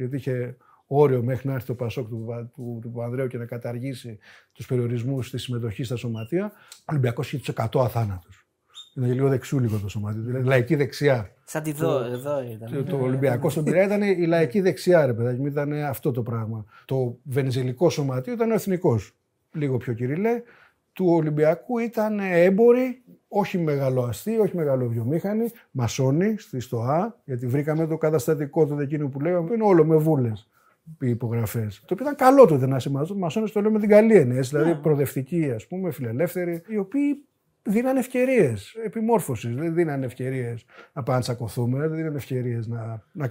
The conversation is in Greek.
γιατί είχε όριο μέχρι να έρθει το Πασόκ του, του, του και να καταργήσει τους περιορισμούς στη συμμετοχή στα σωματεία, ο Ολυμπιακός είχε τους 100 αθάνατους. Είναι λίγο δεξιού λίγο το σωματείο. Δηλαδή λαϊκή δεξιά. Σαν τη δω, εδώ ήταν. Το Ολυμπιακός στον Πειραιά ήταν η λαϊκή δεξιά, ρε παιδάκι, ήταν αυτό το πράγμα. Το βενιζελικό σωματείο ήταν ο εθνικός. Λίγο πιο κυριλέ. Του Ολυμπιακού ήταν έμποροι όχι αστή, όχι μεγάλο βιομήχανη, μασόνη στη ΣΤΟΑ, γιατί βρήκαμε το καταστατικό του εκείνου που λέγαμε, που είναι όλο με βούλες οι υπογραφές. Το οποίο ήταν καλό τότε να είσαι μασόνες, το λέω με την καλή εννοία, δηλαδή yeah. Ναι. προοδευτικοί, ας πούμε, φιλελεύθεροι, οι οποίοι δίνανε ευκαιρίες επιμόρφωσης, δεν δίνανε ευκαιρίες να παντσακωθούμε, να δεν δίνανε ευκαιρίες να, να